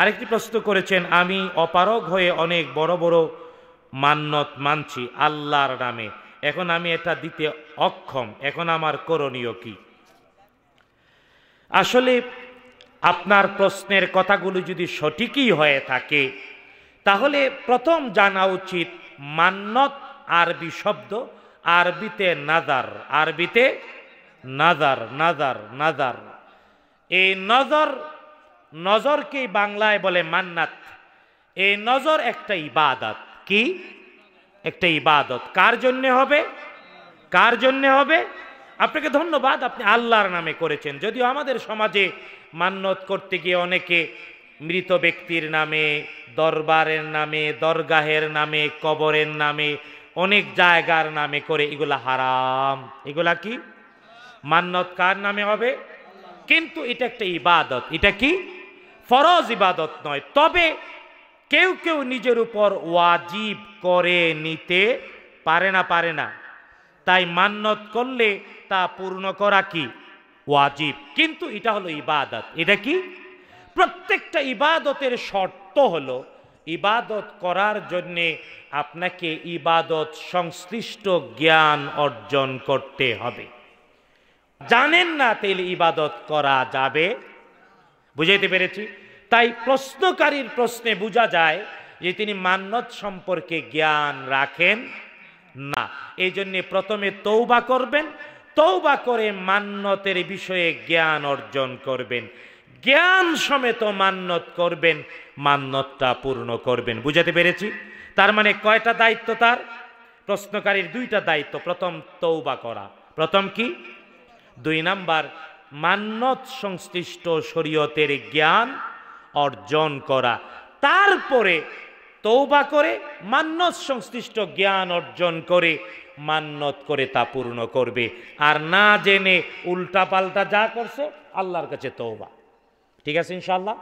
আরেকটি প্রশ্ন করেছেন আমি অপারগ হয়ে অনেক বড় বড় মান্নত মানছি আল্লাহর নামে এখন আমি এটা দিতে অক্ষম এখন আমার করণীয় কি আসলে আপনার প্রশ্নের কথাগুলো যদি সঠিকই হয়ে থাকে তাহলে প্রথম জানা উচিত মান্নত আরবি শব্দ আরবিতে নাজার আরবিতে নাজার নাজার নাজার এই নজর নজরকেই বাংলায় বলে মান্নাত এই নজর একটা ইবাদত কি একটা ইবাদত কার জন্য হবে কার জন্য হবে আপনাকে ধন্যবাদ আপনি আল্লাহর নামে করেছেন যদিও আমাদের সমাজে মান্নত করতে গিয়ে অনেকে মৃত ব্যক্তির নামে দরবারের নামে দরগাহের নামে কবরের নামে অনেক জায়গার নামে করে এগুলা হারাম এগুলা কি মান্নত কার নামে হবে কিন্তু এটা একটা ইবাদত এটা কি ফরজ ইবাদত নয় তবে কেউ কেউ নিজের উপর ওয়াজিব করে নিতে পারে না পারে না তাই মান্যত করলে তা পূর্ণ করা কি ওয়াজিব কিন্তু এটা হলো ইবাদত এটা কি প্রত্যেকটা ইবাদতের শর্ত হলো ইবাদত করার জন্যে আপনাকে ইবাদত সংশ্লিষ্ট জ্ঞান অর্জন করতে হবে জানেন না তেল ইবাদত করা যাবে বুঝাইতে পেরেছি তাই প্রশ্নকারীর প্রশ্নে বোঝা যায় যে তিনি মান্নত সম্পর্কে জ্ঞান রাখেন না এই জন্যে প্রথমে তৌবা করবেন তৌবা করে মান্নতের বিষয়ে জ্ঞান অর্জন করবেন জ্ঞান সমেত মান্নত করবেন মান্নতটা পূর্ণ করবেন বুঝাতে পেরেছি তার মানে কয়টা দায়িত্ব তার প্রশ্নকারীর দুইটা দায়িত্ব প্রথম তৌবা করা প্রথম কি দুই নাম্বার মান্নত সংশ্লিষ্ট শরীয়তের জ্ঞান অর্জন করা তারপরে তৌবা করে মান্যত সংশ্লিষ্ট জ্ঞান অর্জন করে মান্যত করে তা পূর্ণ করবে আর না জেনে উল্টা পাল্টা যা করছে আল্লাহর কাছে তৌবা ঠিক আছে ইনশাল্লাহ